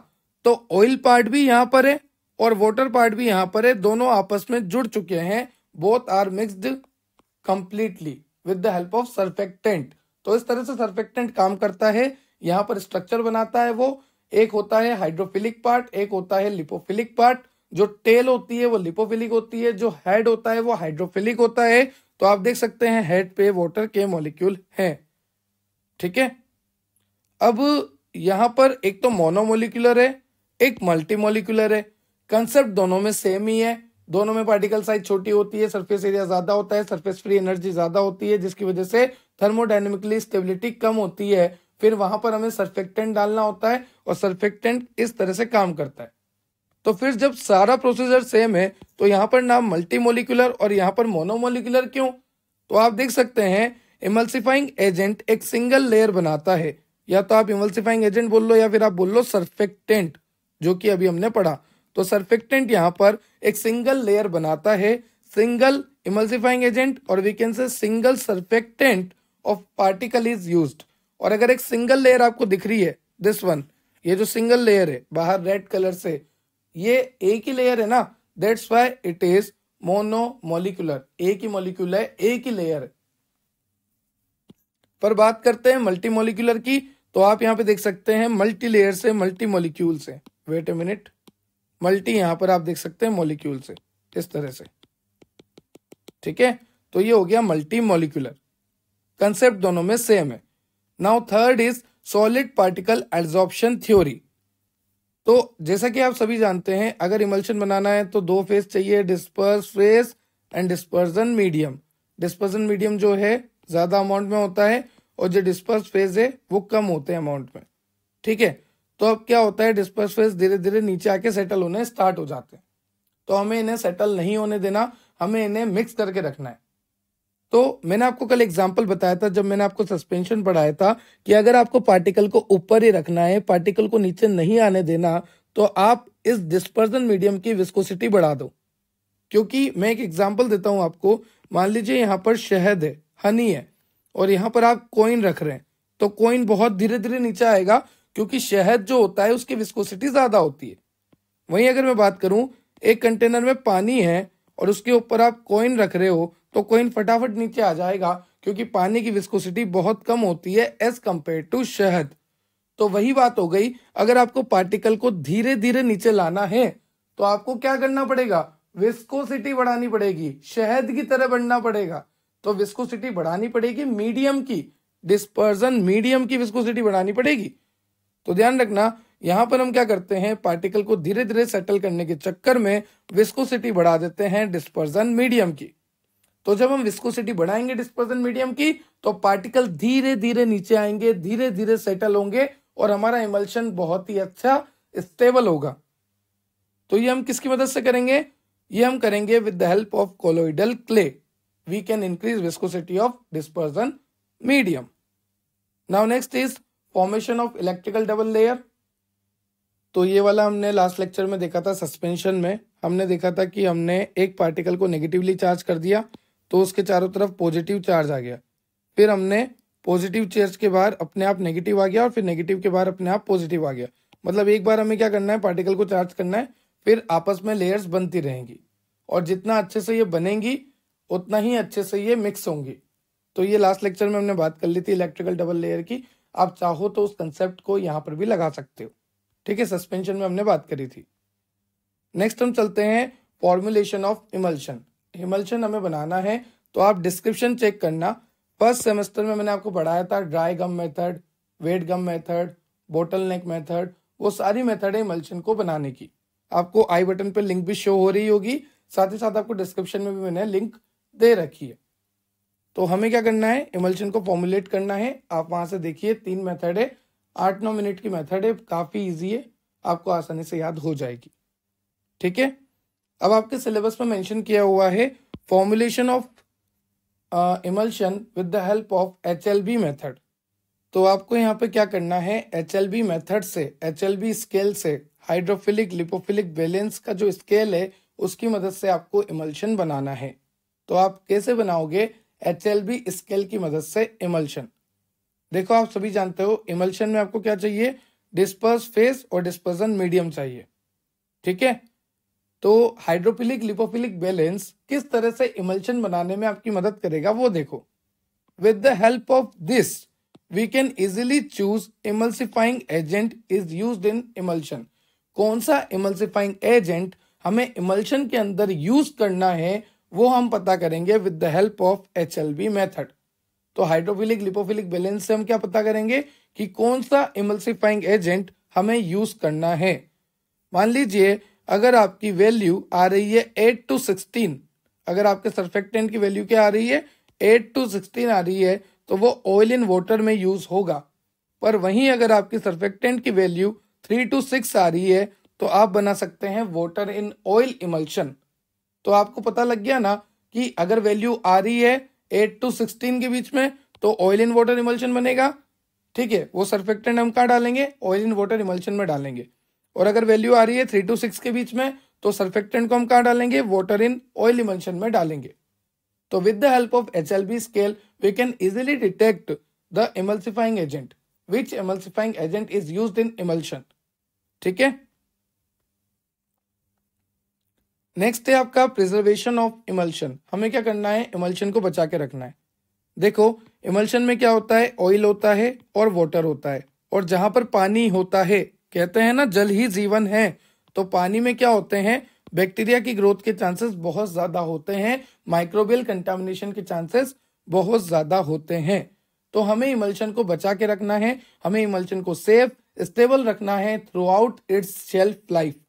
तो ऑयल पार्ट भी यहां पर है और वोटर पार्ट भी यहाँ पर है दोनों आपस में जुड़ चुके हैं both are mixed completely with the help of surfactant तो इस तरह से सर्फेक्टेंट काम करता है यहाँ पर स्ट्रक्चर बनाता है वो एक होता है हाइड्रोफिलिक पार्ट एक होता है लिपोफिलिक पार्ट जो टेल होती है वो लिपोफिलिक होती है जो हेड होता है वो हाइड्रोफिलिक होता है तो आप देख सकते हैं हेड पे वॉटर के मॉलिक्यूल हैं ठीक है अब यहां पर एक तो मोनोमोलिकुलर है एक मल्टी मोलिकुलर है कंसेप्ट दोनों में सेम ही है दोनों में पार्टिकल साइज छोटी होती है सरफेस एरिया ज्यादा होता है सरफेस फ्री एनर्जी ज्यादा होती है जिसकी वजह से थर्मोडाइनमिकली स्टेबिलिटी कम होती है फिर वहां पर हमें सर्फेक्टेंट डालना होता है और सर्फेक्टेंट इस तरह से काम करता है तो फिर जब सारा प्रोसीजर सेम है तो यहाँ पर नाम मल्टी और यहाँ पर मोनोमोलिकुलर क्यों तो आप देख सकते हैं इमल्सिफाइंग एजेंट एक सिंगल लेयर बनाता है या तो आप इमल्सिफाइंग एजेंट बोल लो या फिर आप बोल लो सर्फेक्टेंट जो कि अभी हमने पढ़ा तो सर्फेक्टेंट यहाँ पर एक सिंगल लेयर बनाता है सिंगल इमल्सिफाइंग एजेंट और we can say single surfactant of particle is use और अगर एक सिंगल लेयर आपको दिख रही है दिस वन ये जो सिंगल लेयर है बाहर रेड कलर से ये एक ही लेयर है ना that's why it is monomolecular एक ही मोलिक्यूल है एक ही लेयर पर बात करते हैं मल्टी मोलिकुलर की तो आप यहां पे देख सकते हैं मल्टी लेयर से मल्टी मोलिक्यूल से वेट ए मिनट मल्टी यहां पर आप देख सकते हैं मोलिक्यूल से इस तरह से ठीक है तो ये हो गया मल्टी मोलिकुलर कंसेप्ट दोनों में सेम है now third is solid particle adsorption theory तो जैसा कि आप सभी जानते हैं अगर इमल्शन बनाना है तो दो फेज चाहिए disperse phase and dispersion medium dispersion medium जो है ज्यादा अमाउंट में होता है और जो डिस्पर्स फेज है वो कम होते हैं अमाउंट में ठीक है तो अब क्या होता है डिस्पर्स फेज धीरे धीरे नीचे आके सेटल होने स्टार्ट हो जाते हैं तो हमें इन्हें सेटल नहीं होने देना हमें इन्हें मिक्स करके रखना है तो मैंने आपको कल एग्जाम्पल बताया था जब मैंने आपको सस्पेंशन पढ़ाया था कि अगर आपको पार्टिकल को ऊपर ही रखना है पार्टिकल को नीचे नहीं आने देना तो आप इस डिस्पर्जन मीडियम की विस्कोसिटी बढ़ा दो क्योंकि मैं एक एग्जाम्पल देता हूँ आपको मान लीजिए यहाँ पर शहद है हनी है और यहाँ पर आप कोइन रख रहे हैं तो कोइन बहुत धीरे धीरे नीचे आएगा क्योंकि शहद जो होता है उसकी विस्कोसिटी ज्यादा होती है वहीं अगर मैं बात करूं एक कंटेनर में पानी है और उसके ऊपर आप कॉइन रख रहे हो तो कॉइन फटाफट नीचे आ जाएगा क्योंकि पानी की विस्कोसिटी बहुत कम होती है एज कंपेयर टू शहद तो वही बात हो गई अगर आपको पार्टिकल को धीरे धीरे नीचे लाना है तो आपको क्या करना पड़ेगा विस्कोसिटी बढ़ानी पड़ेगी शहद की तरह बढ़ना पड़ेगा तो विस्कोसिटी बढ़ानी पड़ेगी मीडियम की डिस्पर्जन मीडियम की विस्कोसिटी बढ़ानी पड़ेगी तो ध्यान रखना यहां पर हम क्या करते हैं पार्टिकल को धीरे धीरे सेटल करने के चक्कर में विस्कोसिटी बढ़ा देते हैं डिस्पर्जन मीडियम की तो जब हम विस्कोसिटी बढ़ाएंगे डिस्पर्जन मीडियम की तो पार्टिकल धीरे धीरे नीचे आएंगे धीरे धीरे सेटल होंगे और हमारा इमल्शन बहुत ही अच्छा स्टेबल होगा तो ये हम किसकी मदद से करेंगे ये हम करेंगे with the help of colloidal clay we can increase viscosity of dispersion medium now next is formation of electrical double layer तो ये वाला हमने लास्ट लेक्चर में देखा था सस्पेंशन में हमने देखा था कि हमने एक पार्टिकल को नेगेटिवली चार्ज कर दिया तो उसके चारों तरफ पॉजिटिव चार्ज आ गया फिर हमने पॉजिटिव चार्ज के बाहर अपने आप नेगेटिव आ गया और फिर नेगेटिव के बाहर अपने आप पॉजिटिव आ गया मतलब एक बार हमें क्या करना है पार्टिकल को चार्ज करना है फिर आपस में लेयर्स बनती रहेंगी और जितना अच्छे से ये बनेंगी उतना ही अच्छे से ये मिक्स होंगी तो ये लास्ट लेक्चर में हमने बात कर ली थी इलेक्ट्रिकल डबल लेयर की आप चाहो तो उस कंसेप्ट को यहाँ पर भी लगा सकते हो ठीक है सस्पेंशन में हमने बात करी थी नेक्स्ट हम चलते हैं फॉर्मुलेशन ऑफ इमल्शन इमल्शन हमें बनाना है तो आप डिस्क्रिप्शन चेक करना फर्स्ट सेमेस्टर में मैंने आपको पढ़ाया था dry gum method wet gum method bottle neck method वो सारी मेथड है इमल्शन को बनाने की आपको आई बटन पर लिंक भी शो हो रही होगी साथ ही साथ आपको डिस्क्रिप्शन में भी मैंने लिंक दे रखी है तो हमें क्या करना है इमल्शन को फॉर्मुलेट करना है आप वहां से देखिए तीन मेथड है आठ नौ मिनट की मेथड है काफ़ी ईजी है आपको आसानी से याद हो जाएगी ठीक है अब आपके सिलेबस में मेंशन किया हुआ है formulation of emulsion with the help of H L B method तो आपको यहाँ पे क्या करना है एच एल बी मैथड से एच एल बी स्केल से हाइड्रोफिलिक लिपोफिलिक बैलेंस का जो स्केल है उसकी मदद से आपको इमल्शन बनाना है तो आप कैसे बनाओगे एच एल बी स्केल की मदद से इमल्शन देखो आप सभी जानते हो इमल्शन में आपको क्या चाहिए डिस्पर्स फेस और डिस्पर्सन मीडियम चाहिए ठीक है तो हाइड्रोफिलिक लिपोफिलिक बैलेंस किस तरह से इमल्शन बनाने में आपकी मदद करेगा वो देखो with the help of this we can easily choose emulsifying agent is use in emulsion कौन सा इमल्सिफाइंग एजेंट हमें इमल्शन के अंदर यूज करना है वो हम पता करेंगे with the help of H L B method तो हाइड्रोफिलिक लिपोफिलिक बैलेंस से हम क्या पता करेंगे कि कौन सा इमल्सिफाइंग एजेंट हमें यूज करना है मान लीजिए अगर आपकी वैल्यू आ रही है एट टू सिक्सटीन अगर आपके सर्फेक्टेंट की वैल्यू क्या आ रही है एट टू सिक्सटीन आ रही है तो वो ऑयल इन वाटर में यूज होगा पर वहीं अगर आपकी सर्फेक्टेंट की वैल्यू थ्री टू सिक्स आ रही है तो आप बना सकते हैं वॉटर इन ऑयल इमल्शन तो आपको पता लग गया ना कि अगर वैल्यू आ रही है एट टू सिक्सटीन के बीच में तो ऑयल इन वाटर इमल्शन बनेगा ठीक है वो सर्फेक्टेंट हम कहा डालेंगे ऑयल इन वाटर इमल्शन में डालेंगे और अगर वैल्यू आ रही है थ्री टू सिक्स के बीच में तो सर्फेक्टेंट को हम कहा डालेंगे वाटर इन ऑयल इमल्शन में डालेंगे तो with the help of H L B scale we can easily detect the emulsifying agent which emulsifying agent is use in emulsion ठीक है नेक्स्ट है आपका प्रिजर्वेशन ऑफ इमल्शन हमें क्या करना है इमल्शन को बचा के रखना है देखो इमल्शन में क्या होता है ऑयल होता है और वॉटर होता है और जहां पर पानी होता है कहते हैं ना जल ही जीवन है तो पानी में क्या होते हैं बैक्टीरिया की ग्रोथ के चांसेस बहुत ज्यादा होते हैं माइक्रोबियल कंटामिनेशन के चांसेस बहुत ज्यादा होते हैं तो हमें इमल्शन को बचा के रखना है हमें इमल्शन को सेफ स्टेबल रखना है throughout its shelf life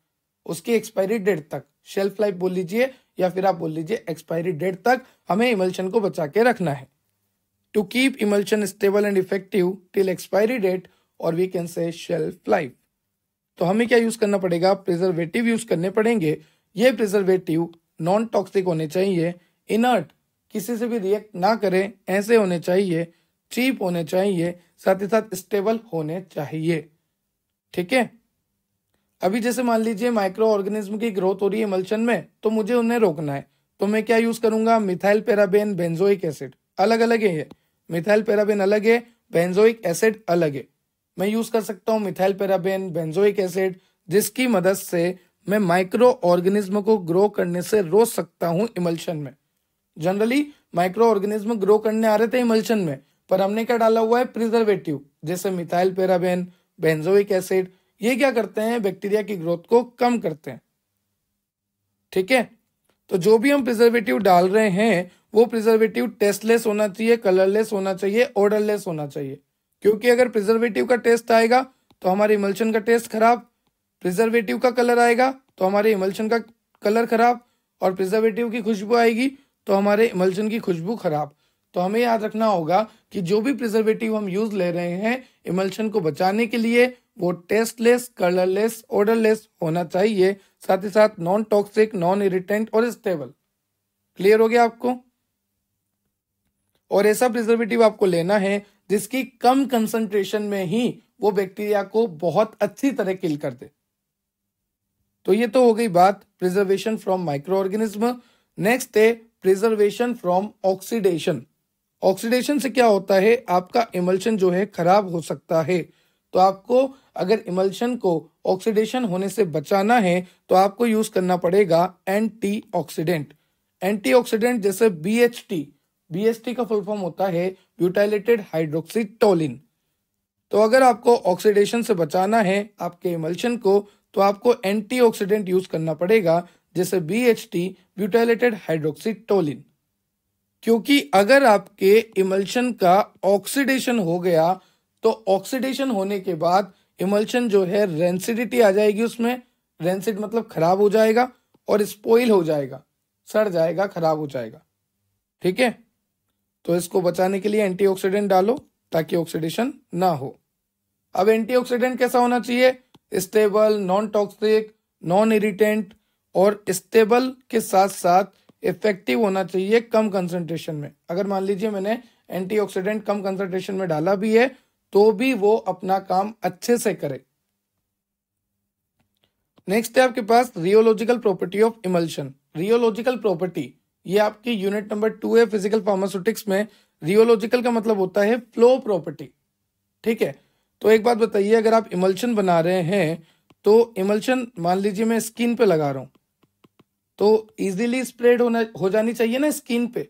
उसकी एक्सपायरी डेट तक शेल्फ लाइफ बोल लीजिए या फिर आप बोल लीजिए एक्सपायरी डेट तक हमें इमल्शन को बचा के रखना है to keep emulsion stable and effective till expiry date और we can say shelf life तो हमें क्या यूज करना पड़ेगा प्रिजर्वेटिव यूज करने पड़ेंगे ये प्रिजर्वेटिव नॉन टॉक्सिक होने चाहिए इनर्ट किसी से भी रिएक्ट ना करें ऐसे होने चाहिए चीप होने चाहिए साथ ही साथ स्टेबल होने चाहिए ठीक है अभी जैसे मान लीजिए माइक्रो ऑर्गेनिज्म की ग्रोथ हो रही है मल्शन में तो मुझे उन्हें रोकना है तो मैं क्या यूज करूंगा मिथाइल पेराबेन बेंजोइक एसिड अलग अलग है मिथाइल पेराबेन अलग है बेंजोइक एसिड अलग है मैं यूज कर सकता हूँ मिथाइल पेराबेन बेंजोइक एसिड जिसकी मदद से मैं माइक्रो ऑर्गेनिज्म को ग्रो करने से रोक सकता हूँ इमल्शन में जनरली माइक्रो ऑर्गेनिज्म ग्रो करने आ रहे थे इमल्शन में पर हमने क्या डाला हुआ है प्रिजर्वेटिव जैसे मिथाइल पेराबेन बेंजोइक एसिड ये क्या करते हैं बैक्टीरिया की ग्रोथ को कम करते हैं ठीक है तो जो भी हम प्रिजर्वेटिव डाल रहे हैं वो प्रिजर्वेटिव टेस्टलेस होना चाहिए कलरलेस होना चाहिए ऑर्डरलेस होना चाहिए क्योंकि अगर प्रिजर्वेटिव का टेस्ट आएगा तो हमारे इमल्शन का टेस्ट खराब प्रिजर्वेटिव का कलर आएगा तो हमारे इमल्शन का कलर खराब और प्रिजर्वेटिव की खुशबू आएगी तो हमारे इमल्शन की खुशबू खराब तो हमें याद रखना होगा कि जो भी प्रिजर्वेटिव हम यूज ले रहे हैं इमल्शन को बचाने के लिए वो टेस्टलेस कलरलेस ऑर्डरलेस होना चाहिए साथ ही साथ नॉन टॉक्सिक नॉन इरिटेंट और स्टेबल क्लियर हो गया आपको और ऐसा प्रिजर्वेटिव आपको लेना है जिसकी कम कंसंट्रेशन में ही वो बैक्टीरिया को बहुत अच्छी तरह किल कर दे तो ये तो हो गई बात preservation from micro organism next है प्रिजर्वेशन फ्रॉम ऑक्सीडेशन ऑक्सीडेशन से क्या होता है आपका इमल्शन जो है खराब हो सकता है तो आपको अगर इमल्शन को ऑक्सीडेशन होने से बचाना है तो आपको यूज करना पड़ेगा एंटी ऑक्सीडेंट एंटी ऑक्सीडेंट जैसे B H T B H T का फुल फॉर्म होता है ब्यूटाइलेटेड हाइड्रोक्सीटोलिन तो अगर आपको ऑक्सीडेशन से बचाना है आपके इमल्शन को तो आपको एंटीऑक्सीडेंट यूज करना पड़ेगा जैसे B H T butylated hydroxytoluene क्योंकि अगर आपके इमल्शन का ऑक्सीडेशन हो गया तो ऑक्सीडेशन होने के बाद इमल्शन जो है रेंसिडिटी आ जाएगी उसमें रेंसिड मतलब खराब हो जाएगा और स्पोइल हो जाएगा सड़ जाएगा खराब हो जाएगा ठीक है तो इसको बचाने के लिए एंटीऑक्सीडेंट डालो ताकि ऑक्सीडेशन ना हो अब एंटीऑक्सीडेंट कैसा होना चाहिए stable non toxic non irritant और स्टेबल के साथ साथ इफेक्टिव होना चाहिए कम कंसंट्रेशन में अगर मान लीजिए मैंने एंटीऑक्सीडेंट कम कंसंट्रेशन में डाला भी है तो भी वो अपना काम अच्छे से करे नेक्स्ट है आपके पास rheological property of emulsion rheological property ये आपकी यूनिट नंबर टू है फिजिकल फार्मास्यूटिक्स में रियोलॉजिकल का मतलब होता है फ्लो प्रॉपर्टी ठीक है तो एक बात बताइए अगर आप इमल्शन बना रहे हैं तो इमल्शन मान लीजिए मैं स्किन पे लगा रहा हूं तो इजीली स्प्रेड होना हो जानी चाहिए ना स्किन पे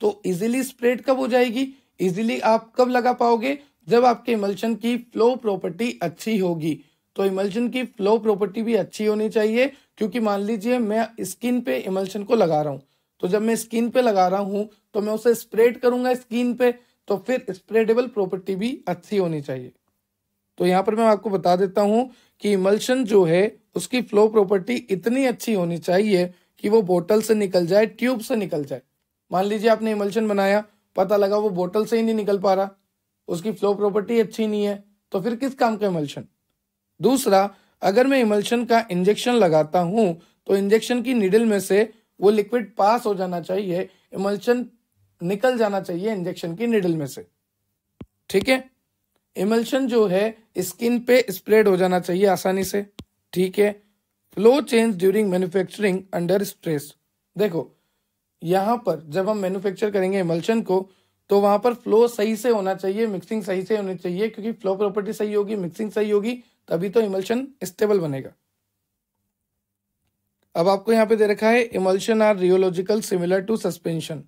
तो इजीली स्प्रेड कब हो जाएगी इजीली आप कब लगा पाओगे जब आपके इमल्शन की फ्लो प्रॉपर्टी अच्छी होगी तो इमल्शन की फ्लो प्रॉपर्टी भी अच्छी होनी चाहिए क्योंकि मान लीजिए मैं स्किन पे इमल्शन को लगा रहा हूं तो जब मैं स्किन पे लगा रहा हूं तो मैं उसे स्प्रेड करूंगा स्किन पे तो फिर स्प्रेडेबल प्रॉपर्टी भी अच्छी होनी चाहिए तो यहां पर मैं आपको बता देता हूं कि इमल्शन जो है उसकी फ्लो प्रॉपर्टी इतनी अच्छी होनी चाहिए कि वो बोतल से निकल जाए ट्यूब से निकल जाए मान लीजिए आपने इमल्शन बनाया पता लगा वो बोतल से ही नहीं निकल पा रहा उसकी फ्लो प्रॉपर्टी अच्छी नहीं है तो फिर किस काम का इमल्शन दूसरा अगर मैं इमल्शन का इंजेक्शन लगाता हूँ तो इंजेक्शन की निडल में से वो लिक्विड पास हो जाना चाहिए इमल्शन निकल जाना चाहिए इंजेक्शन की निडल में से ठीक है इमल्शन जो है स्किन पे स्प्रेड हो जाना चाहिए आसानी से ठीक है flow change during manufacturing under stress देखो यहाँ पर जब हम मैन्युफैक्चर करेंगे इमल्शन को तो वहां पर फ्लो सही से होना चाहिए मिक्सिंग सही से होनी चाहिए क्योंकि फ्लो प्रॉपर्टी सही होगी मिक्सिंग सही होगी तभी तो इमल्शन स्टेबल बनेगा अब आपको यहाँ पे दे रखा है emulsion are rheological similar to suspension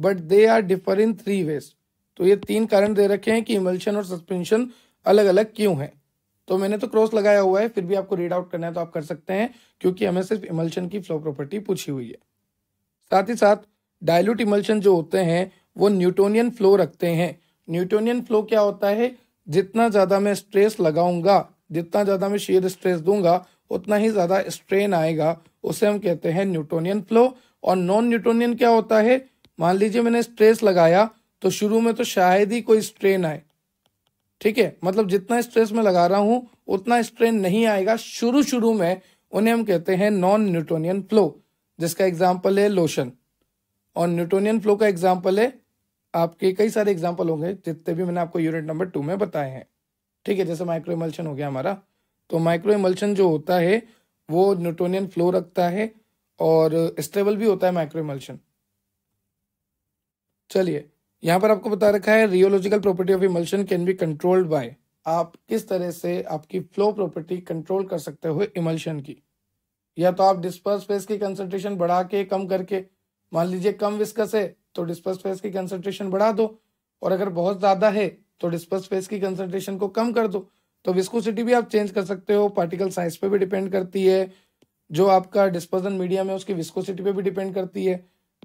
but they are differ in three ways तो ये तीन कारण दे रखे हैं कि इमल्शन और सस्पेंशन अलग अलग क्यों है तो मैंने तो क्रॉस लगाया हुआ है फिर भी आपको रीड आउट करना है तो आप कर सकते हैं क्योंकि हमें सिर्फ इमल्शन की फ्लो प्रॉपर्टी पूछी हुई है साथ ही साथ डायलूट इमल्शन जो होते हैं वो न्यूटोनियन फ्लो रखते हैं न्यूटोनियन फ्लो क्या होता है जितना ज़्यादा मैं स्ट्रेस लगाऊंगा जितना ज़्यादा मैं शेयर स्ट्रेस दूंगा उतना ही ज़्यादा स्ट्रेन आएगा उसे हम कहते हैं न्यूटोनियन फ्लो और नॉन न्यूटोनियन क्या होता है मान लीजिए मैंने स्ट्रेस लगाया तो शुरू में तो शायद ही कोई स्ट्रेन आए ठीक है मतलब जितना स्ट्रेस मैं लगा रहा हूं उतना स्ट्रेन नहीं आएगा शुरू शुरू में उन्हें हम कहते हैं नॉन न्यूटोनियन फ्लो जिसका एग्जाम्पल है लोशन और न्यूटोनियन फ्लो का एग्जाम्पल है आपके कई सारे एग्जाम्पल होंगे जितने भी मैंने आपको यूनिट नंबर टू में बताए हैं ठीक है जैसे माइक्रो इमल्शन हो गया हमारा तो माइक्रो इमल्शन जो होता है वो न्यूटोनियन फ्लो रखता है और स्टेबल भी होता है माइक्रो इमल्शन चलिए यहाँ पर आपको बता रखा है rheological property of emulsion can be controlled by आप किस तरह से आपकी फ्लो प्रॉपर्टी कंट्रोल कर सकते हो इमल्शन की या तो आप डिस्पर्स फेस की कंसंट्रेशन बढ़ा के कम करके मान लीजिए कम विस्कस है तो डिस्पर्स फेस की कंसंट्रेशन बढ़ा दो और अगर बहुत ज़्यादा है तो डिस्पर्स फेस की कंसंट्रेशन को कम कर दो तो विस्कोसिटी भी आप चेंज कर सकते हो पार्टिकल साइज पे भी डिपेंड करती है जो आपका डिस्पर्जन मीडियम है उसकी विस्कोसिटी पे भी डिपेंड करती है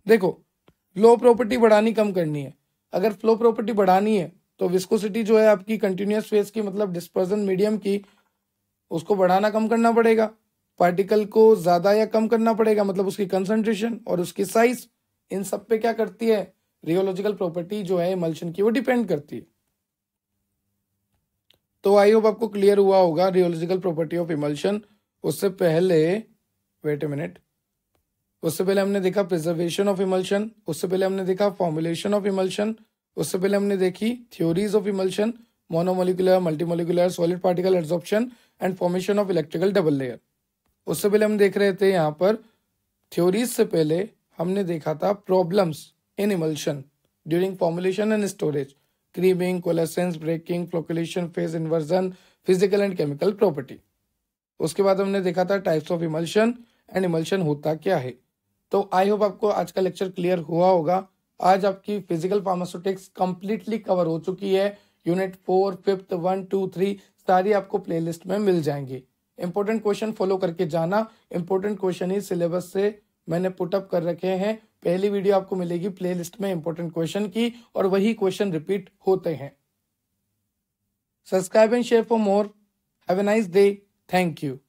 देखो फ्लो प्रॉपर्टी बढ़ानी कम करनी है अगर फ्लो प्रॉपर्टी बढ़ानी है तो विस्कोसिटी जो है आपकी कंटिन्यूस फेस की मतलब डिस्पर्जन मीडियम की उसको बढ़ाना कम करना पड़ेगा पार्टिकल को ज़्यादा या कम करना पड़ेगा मतलब उसकी कंसंट्रेशन और उसकी साइज इन सब पे क्या करती है रियोलॉजिकल प्रॉपर्टी जो है इमल्शन की वो डिपेंड करती है तो आई होप आपको क्लियर हुआ होगा रियोलॉजिकल प्रॉपर्टी ऑफ इमल्शन उससे पहले वेट ए मिनट उससे पहले हमने देखा प्रिजर्वेशन ऑफ इमल्शन उससे पहले हमने देखा फॉर्मुलेशन ऑफ इमल्शन उससे पहले हमने देखी theories of emulsion monomolecular multimolecular solid particle adsorption and formation of electrical double layer उससे पहले हम देख रहे थे यहाँ पर थ्योरीज से पहले हमने देखा था problems in emulsion during formulation and storage creaming coalescence breaking flocculation phase inversion physical and chemical property उसके बाद हमने देखा था types of emulsion and emulsion होता क्या है तो आई होप आपको आज का लेक्चर क्लियर हुआ होगा आज आपकी फिजिकल फार्मास्यूटिक्स कंप्लीटली कवर हो चुकी है unit four fifth one two three सारी आपको प्लेलिस्ट में मिल जाएंगी इंपॉर्टेंट क्वेश्चन फॉलो करके जाना इंपॉर्टेंट क्वेश्चन ही सिलेबस से मैंने पुटअप कर रखे हैं पहली वीडियो आपको मिलेगी प्लेलिस्ट में इंपॉर्टेंट क्वेश्चन की और वही क्वेश्चन रिपीट होते हैं subscribe and share for more have a nice day thank you